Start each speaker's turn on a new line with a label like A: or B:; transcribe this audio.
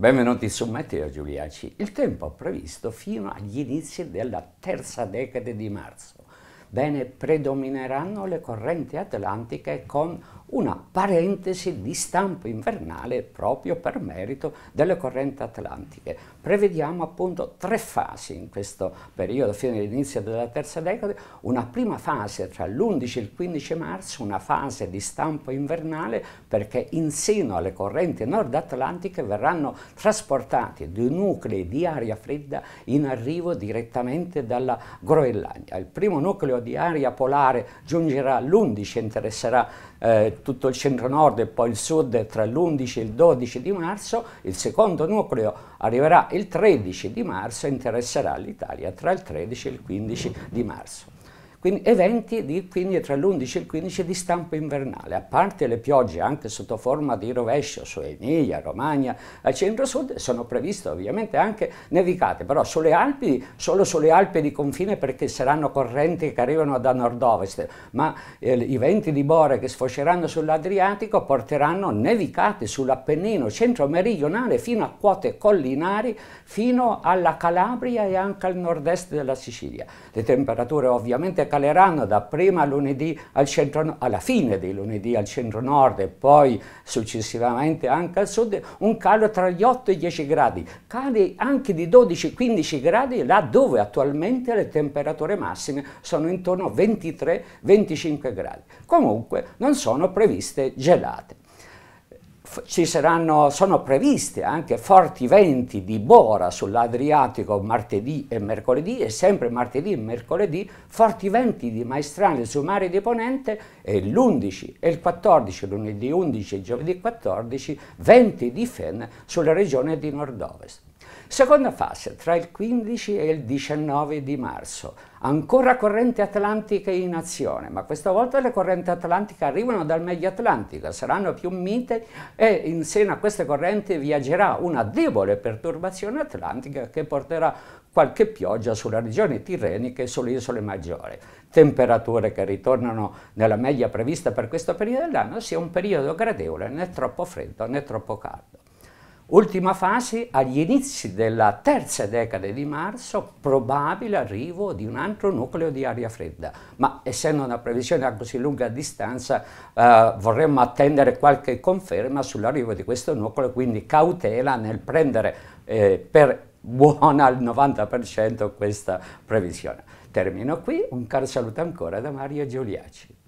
A: Benvenuti su Matteo Giuliaci. Il tempo previsto fino agli inizi della terza decade di marzo. Bene, predomineranno le correnti atlantiche con una parentesi di stampo invernale proprio per merito delle correnti atlantiche. Prevediamo appunto tre fasi in questo periodo, fino all'inizio della terza decade, una prima fase tra l'11 e il 15 marzo, una fase di stampo invernale perché in seno alle correnti nord atlantiche verranno trasportati due nuclei di aria fredda in arrivo direttamente dalla Groenlandia. Il primo nucleo di aria polare giungerà l'11 e interesserà eh, tutto il centro-nord e poi il sud tra l'11 e il 12 di marzo, il secondo nucleo arriverà il 13 di marzo e interesserà l'Italia tra il 13 e il 15 di marzo. Quindi, eventi di, quindi, tra l'11 e il 15 di stampo invernale, a parte le piogge anche sotto forma di rovescio su Emilia, Romagna, al centro-sud, sono previste ovviamente anche nevicate, però sulle Alpi, solo sulle Alpi di confine perché saranno correnti che arrivano da nord-ovest, ma eh, i venti di Bore che sfoceranno sull'Adriatico porteranno nevicate sull'Appennino centro-meridionale fino a quote collinari, fino alla Calabria e anche al nord-est della Sicilia. Le temperature ovviamente caleranno dapprima lunedì al centro, alla fine di lunedì al centro nord e poi successivamente anche al sud, un calo tra gli 8 e i 10 gradi, cali anche di 12-15 gradi là dove attualmente le temperature massime sono intorno a 23-25 gradi. Comunque non sono previste gelate saranno, sono previste anche forti venti di bora sull'Adriatico martedì e mercoledì e sempre martedì e mercoledì forti venti di maestrale sul mare di Ponente e l'11 e il 14, lunedì 11 e giovedì 14, venti di FEN sulla regione di nord-ovest. Seconda fase, tra il 15 e il 19 di marzo. Ancora corrente atlantica in azione, ma questa volta le correnti atlantiche arrivano dal medio Atlantico, saranno più mite e in seno a queste correnti viaggerà una debole perturbazione atlantica che porterà qualche pioggia sulle regioni tirreniche e sulle isole maggiori. Temperature che ritornano nella media prevista per questo periodo dell'anno sia un periodo gradevole, né troppo freddo né troppo caldo. Ultima fase, agli inizi della terza decade di marzo, probabile arrivo di un altro nucleo di aria fredda, ma essendo una previsione a così lunga distanza eh, vorremmo attendere qualche conferma sull'arrivo di questo nucleo, quindi cautela nel prendere eh, per buona al 90% questa previsione. Termino qui, un caro saluto ancora da Mario Giuliaci.